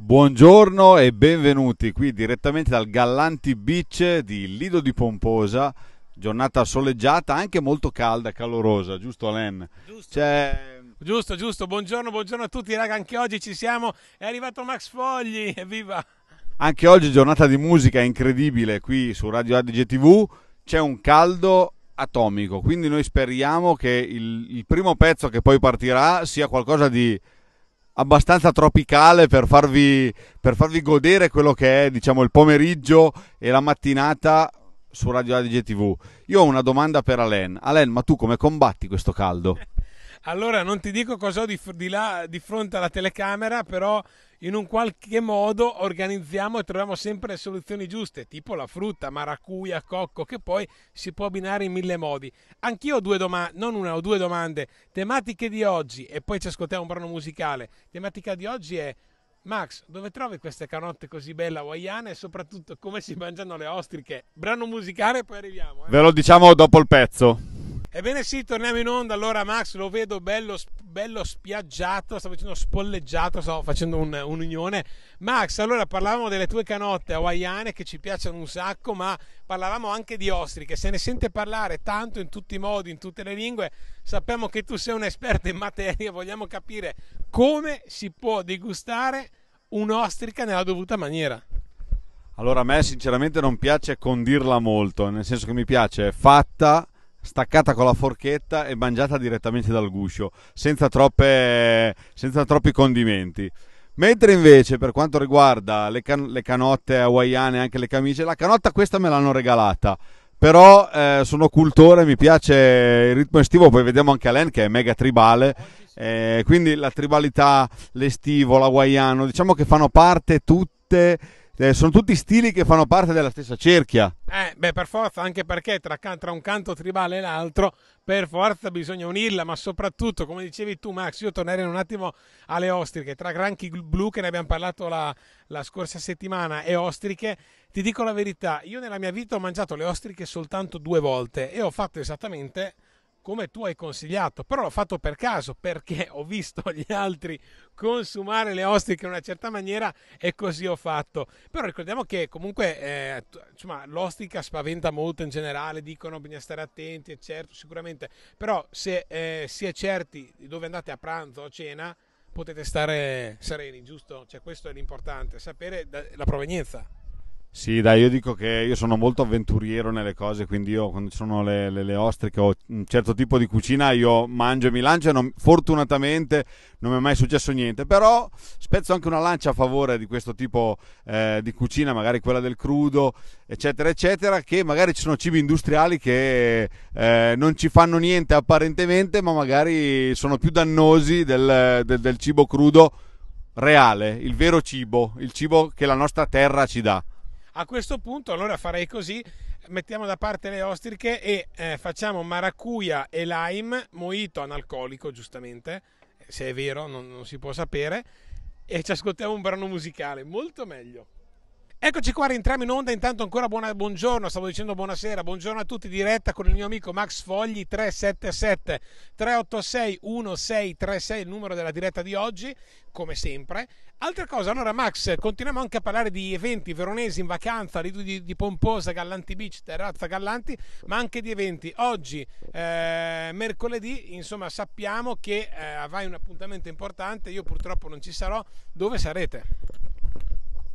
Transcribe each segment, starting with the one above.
Buongiorno e benvenuti qui direttamente dal Gallanti Beach di Lido di Pomposa, giornata soleggiata, anche molto calda, calorosa, giusto Alen? Giusto. C'è... giusto, giusto, buongiorno, buongiorno a tutti raga, anche oggi ci siamo, è arrivato Max Fogli, evviva! Anche oggi giornata di musica incredibile qui su Radio Adige TV, c'è un caldo atomico, quindi noi speriamo che il, il primo pezzo che poi partirà sia qualcosa di abbastanza tropicale per farvi, per farvi godere quello che è diciamo, il pomeriggio e la mattinata su Radio ADG TV. Io ho una domanda per Alain. Alain, ma tu come combatti questo caldo? Allora non ti dico cosa ho di, di là di fronte alla telecamera, però in un qualche modo organizziamo e troviamo sempre le soluzioni giuste, tipo la frutta, maracuia, cocco, che poi si può abbinare in mille modi. Anch'io ho due domande, non una ho due domande, tematiche di oggi e poi ci ascoltiamo un brano musicale. Tematica di oggi è Max, dove trovi queste canotte così belle hawaiane e soprattutto come si mangiano le ostriche? Brano musicale e poi arriviamo. Eh? Ve lo diciamo dopo il pezzo. Ebbene sì, torniamo in onda. Allora Max lo vedo bello bello spiaggiato, stavo facendo spolleggiato, stavo facendo un, un'unione. Max, allora parlavamo delle tue canotte hawaiane che ci piacciono un sacco, ma parlavamo anche di ostriche. Se ne sente parlare tanto in tutti i modi, in tutte le lingue, sappiamo che tu sei un esperto in materia, vogliamo capire come si può degustare un'ostrica nella dovuta maniera. Allora a me sinceramente non piace condirla molto, nel senso che mi piace fatta staccata con la forchetta e mangiata direttamente dal guscio, senza, troppe, senza troppi condimenti. Mentre invece per quanto riguarda le, can- le canotte hawaiane, anche le camicie, la canotta questa me l'hanno regalata però eh, sono cultore, mi piace il ritmo estivo, poi vediamo anche Alain che è mega tribale, eh, eh quindi la tribalità, l'estivo, l'hawaiano, diciamo che fanno parte tutte eh, sono tutti stili che fanno parte della stessa cerchia. Eh, beh, per forza, anche perché tra, tra, un canto tribale e l'altro, per forza bisogna unirla, ma soprattutto, come dicevi tu, Max, io tornerei un attimo alle ostriche. Tra granchi blu, che ne abbiamo parlato la, la scorsa settimana, e ostriche, ti dico la verità, io nella mia vita ho mangiato le ostriche soltanto due volte e ho fatto esattamente come tu hai consigliato, però l'ho fatto per caso perché ho visto gli altri consumare le ostriche in una certa maniera e così ho fatto. Però ricordiamo che comunque eh, insomma, l'ostrica spaventa molto in generale, dicono bisogna stare attenti, è certo, sicuramente, però se eh, si è certi di dove andate a pranzo o cena potete stare sereni, giusto? Cioè questo è l'importante, sapere la provenienza. Sì, dai, io dico che io sono molto avventuriero nelle cose, quindi io quando ci sono le, le, le ostriche o un certo tipo di cucina io mangio e mi lancio non, fortunatamente non mi è mai successo niente, però spezzo anche una lancia a favore di questo tipo eh, di cucina, magari quella del crudo, eccetera, eccetera, che magari ci sono cibi industriali che eh, non ci fanno niente apparentemente, ma magari sono più dannosi del, del, del cibo crudo reale, il vero cibo, il cibo che la nostra terra ci dà. A questo punto allora farei così, mettiamo da parte le ostriche e eh, facciamo maracuja e lime, moito analcolico giustamente, se è vero non, non si può sapere, e ci ascoltiamo un brano musicale, molto meglio. Eccoci qua, rientriamo in onda. Intanto ancora buona, buongiorno, stavo dicendo buonasera, buongiorno a tutti, diretta con il mio amico Max Fogli 377 386 1636, il numero della diretta di oggi, come sempre. Altra cosa, allora Max, continuiamo anche a parlare di eventi veronesi in vacanza, di, di, di Pomposa, Gallanti Beach, Terrazza Gallanti, ma anche di eventi. Oggi, eh, mercoledì, insomma, sappiamo che eh, avrai un appuntamento importante, io purtroppo non ci sarò, dove sarete?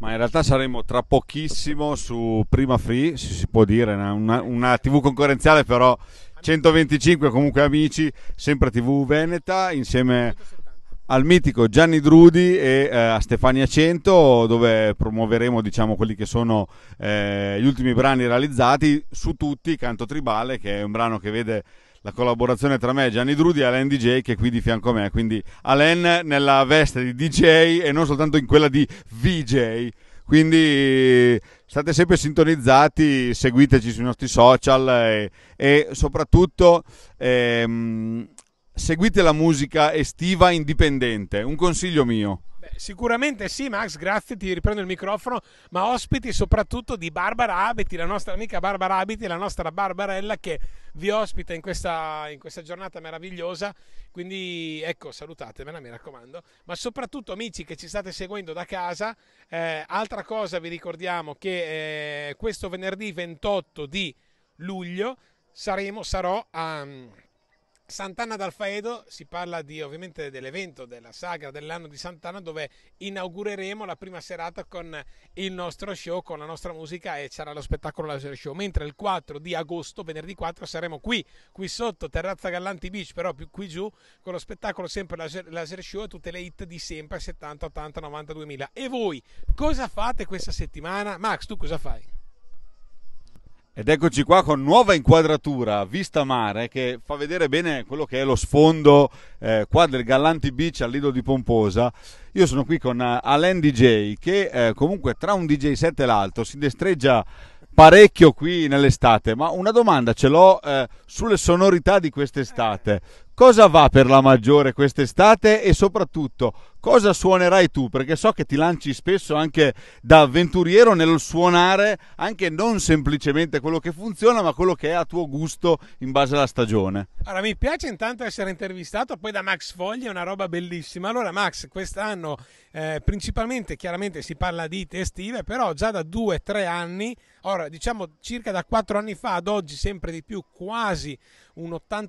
Ma in realtà saremo tra pochissimo su Prima Free, si, si può dire, una, una, TV concorrenziale però 125 comunque amici, sempre TV Veneta, insieme al mitico Gianni Drudi e eh, a Stefania Cento dove promuoveremo diciamo, quelli che sono eh, gli ultimi brani realizzati su tutti, Canto Tribale che è un brano che vede la collaborazione tra me, Gianni Drudi e Alen DJ che è qui di fianco a me, quindi Alen nella veste di DJ e non soltanto in quella di VJ. Quindi state sempre sintonizzati, seguiteci sui nostri social e, eh, e soprattutto ehm, seguite la musica estiva indipendente, un consiglio mio. Beh, sicuramente sì, Max, grazie, ti riprendo il microfono, ma ospiti soprattutto di Barbara Abiti, la nostra amica Barbara Abiti, la nostra Barbarella che vi ospita in questa, in questa giornata meravigliosa, quindi ecco, salutatemela, mi raccomando, ma soprattutto amici che ci state seguendo da casa, eh, altra cosa vi ricordiamo che eh, questo venerdì 28 di luglio saremo, sarò a... Um, Sant'Anna d'Alfaedo si parla di, ovviamente dell'evento, della sagra dell'anno di Sant'Anna dove inaugureremo la prima serata con il nostro show, con la nostra musica e c'era lo spettacolo Laser Show, mentre il 4 di agosto, venerdì 4, saremo qui, qui sotto, Terrazza Gallanti Beach, però più qui giù, con lo spettacolo sempre Laser, laser Show e tutte le hit di sempre 70, 80, 90, 2000. E voi cosa fate questa settimana? Max, tu cosa fai? Ed eccoci qua con nuova inquadratura, vista mare, che fa vedere bene quello che è lo sfondo eh, qua del Gallanti Beach al Lido di Pomposa. Io sono qui con eh, Alain DJ che eh, comunque tra un DJ set e l'altro si destreggia parecchio qui nell'estate, ma una domanda ce l'ho eh, sulle sonorità di quest'estate. Cosa va per la maggiore quest'estate e soprattutto cosa suonerai tu? Perché so che ti lanci spesso anche da avventuriero nel suonare anche non semplicemente quello che funziona, ma quello che è a tuo gusto in base alla stagione. Allora, mi piace intanto essere intervistato, poi da Max Fogli è una roba bellissima. Allora, Max, quest'anno eh, principalmente chiaramente si parla di estive, però già da due, tre anni, ora diciamo circa da quattro anni fa ad oggi sempre di più, quasi un 80%,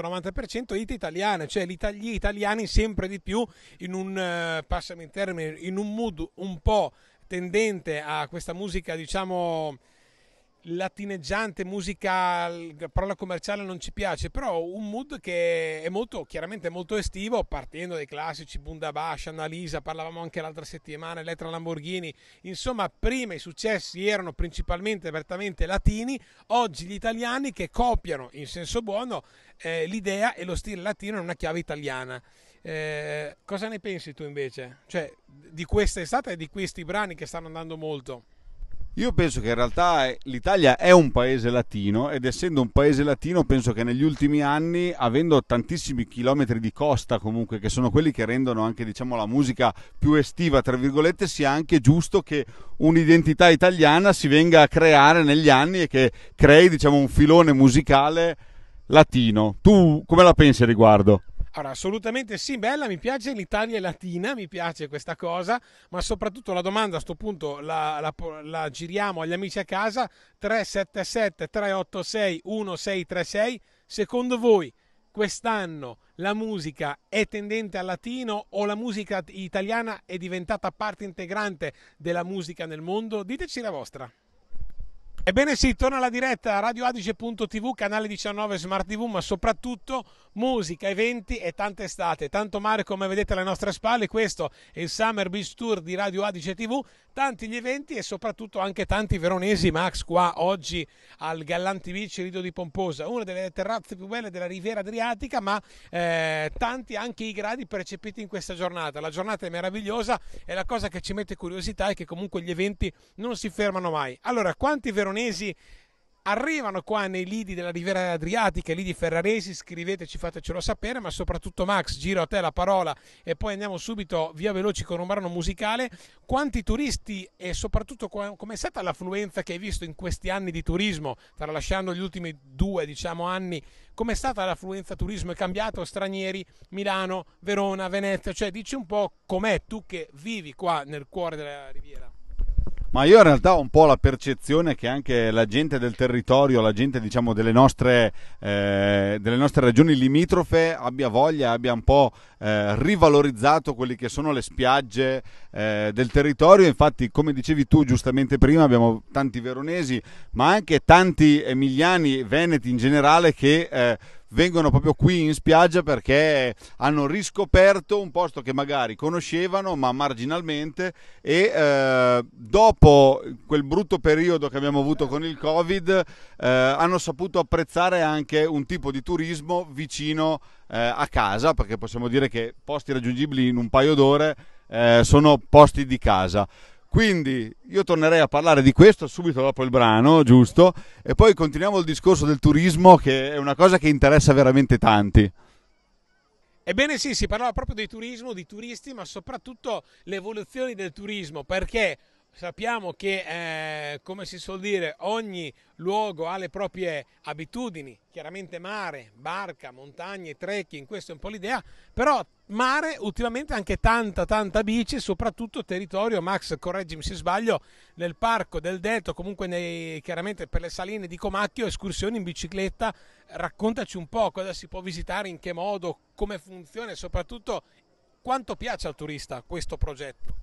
90% ite italiane, cioè gli italiani sempre di più in un un, eh, passami in termine, in un mood un po' tendente a questa musica, diciamo, latineggiante, musica, parola commerciale non ci piace, però un mood che è molto, chiaramente molto estivo, partendo dai classici Bundabash, Annalisa, parlavamo anche l'altra settimana, Elettra Lamborghini, insomma prima i successi erano principalmente apertamente latini, oggi gli italiani che copiano in senso buono eh, l'idea e lo stile latino in una chiave italiana. Eh, cosa ne pensi tu invece? Cioè, di questa estate e di questi brani che stanno andando molto? Io penso che in realtà eh, l'Italia è un paese latino ed essendo un paese latino penso che negli ultimi anni, avendo tantissimi chilometri di costa comunque, che sono quelli che rendono anche diciamo, la musica più estiva, tra virgolette, sia anche giusto che un'identità italiana si venga a creare negli anni e che crei diciamo, un filone musicale latino. Tu come la pensi a riguardo? Allora, assolutamente sì, bella, mi piace l'Italia latina, mi piace questa cosa, ma soprattutto la domanda a questo punto la, la, la, giriamo agli amici a casa, 377 386 1636, secondo voi quest'anno la musica è tendente al latino o la musica italiana è diventata parte integrante della musica nel mondo? Diteci la vostra. Ebbene sì, torna alla diretta a radioadice.tv, canale 19 Smart TV, ma soprattutto musica, eventi e tante estate. Tanto mare come vedete alle nostre spalle, questo è il Summer Beach Tour di Radio Adice TV, tanti gli eventi e soprattutto anche tanti veronesi. Max qua oggi al Gallanti Beach Rido di Pomposa, una delle terrazze più belle della Riviera Adriatica, ma eh, tanti anche i gradi percepiti in questa giornata. La giornata è meravigliosa e la cosa che ci mette curiosità è che comunque gli eventi non si fermano mai. Allora, quanti veronesi veronesi arrivano qua nei lidi della Riviera Adriatica, lidi ferraresi, scriveteci, fatecelo sapere, ma soprattutto Max, giro a te la parola e poi andiamo subito via veloci con un brano musicale. Quanti turisti e soprattutto com'è stata l'affluenza che hai visto in questi anni di turismo, tralasciando gli ultimi due diciamo, anni, com'è stata l'affluenza turismo? È cambiato stranieri, Milano, Verona, Venezia, cioè dici un po' com'è tu che vivi qua nel cuore della Riviera. Ma io in realtà ho un po' la percezione che anche la gente del territorio, la gente diciamo, delle, nostre, eh, delle nostre, regioni limitrofe abbia voglia, abbia un po' eh, rivalorizzato quelle che sono le spiagge eh, del territorio. Infatti, come dicevi tu giustamente prima, abbiamo tanti veronesi, ma anche tanti emiliani, veneti in generale che eh, vengono proprio qui in spiaggia perché hanno riscoperto un posto che magari conoscevano ma marginalmente e eh, dopo quel brutto periodo che abbiamo avuto con il Covid eh, hanno saputo apprezzare anche un tipo di turismo vicino eh, a casa perché possiamo dire che posti raggiungibili in un paio d'ore eh, sono posti di casa. Quindi io tornerei a parlare di questo subito dopo il brano, giusto? E poi continuiamo il discorso del turismo che è una cosa che interessa veramente tanti. Ebbene sì, si parlava proprio di turismo, di turisti, ma soprattutto le evoluzioni del turismo, perché sappiamo che, eh, come si suol dire, ogni luogo ha le proprie abitudini, chiaramente mare, barca, montagne, trekking, questa è un po' l'idea, però mare ultimamente anche tanta tanta bici, soprattutto territorio, Max correggimi se sbaglio, nel parco del Delto, comunque nei, chiaramente per le saline di Comacchio, escursioni in bicicletta, raccontaci un po' cosa si può visitare, in che modo, come funziona e soprattutto quanto piace al turista questo progetto.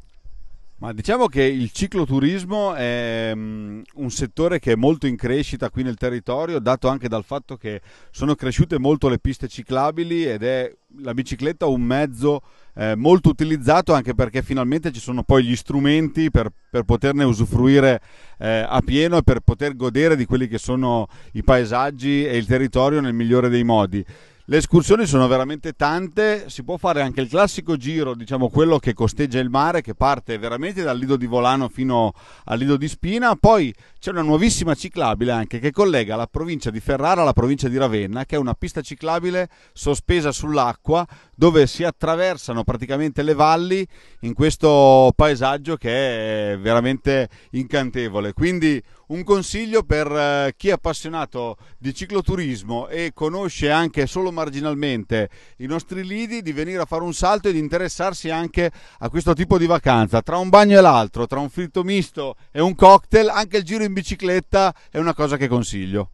Ma diciamo che il cicloturismo è mm, un settore che è molto in crescita qui nel territorio, dato anche dal fatto che sono cresciute molto le piste ciclabili ed è la bicicletta un mezzo eh, molto utilizzato anche perché finalmente ci sono poi gli strumenti per, per poterne usufruire eh, a pieno e per poter godere di quelli che sono i paesaggi e il territorio nel migliore dei modi. Le escursioni sono veramente tante, si può fare anche il classico giro, diciamo quello che costeggia il mare, che parte veramente dal Lido di Volano fino al Lido di Spina, poi c'è una nuovissima ciclabile anche che collega la provincia di Ferrara alla provincia di Ravenna, che è una pista ciclabile sospesa sull'acqua dove si attraversano praticamente le valli in questo paesaggio che è veramente incantevole. Quindi un consiglio per eh, chi è appassionato di cicloturismo e conosce anche solo marginalmente i nostri lidi di venire a fare un salto e di interessarsi anche a questo tipo di vacanza. Tra un bagno e l'altro, tra un fritto misto e un cocktail, anche il giro in bicicletta è una cosa che consiglio.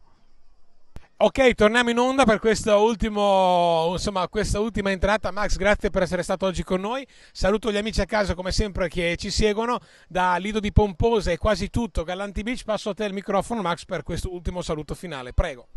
Ok, torniamo in onda per questa, ultimo, insomma, questa ultima entrata. Max, grazie per essere stato oggi con noi. Saluto gli amici a casa come sempre che ci seguono. Da Lido di Pomposa e quasi tutto Galanti Beach passo a te il microfono Max per questo ultimo saluto finale. Prego.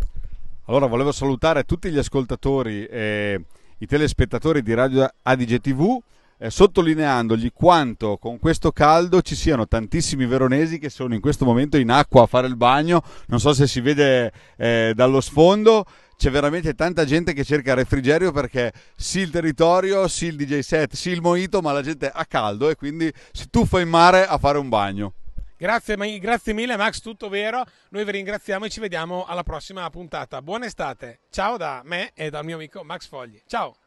Allora, volevo salutare tutti gli ascoltatori e i telespettatori di Radio ADG TV eh, sottolineandogli quanto con questo caldo ci siano tantissimi veronesi che sono in questo momento in acqua a fare il bagno, non so se si vede eh, dallo sfondo c'è veramente tanta gente che cerca refrigerio perché sì il territorio, sì il DJ set, sì il moito, ma la gente ha caldo e quindi si tuffa in mare a fare un bagno. Grazie, grazie mille Max, tutto vero. Noi vi ringraziamo e ci vediamo alla prossima puntata. Buona estate. Ciao da me e dal mio amico Max Fogli. Ciao.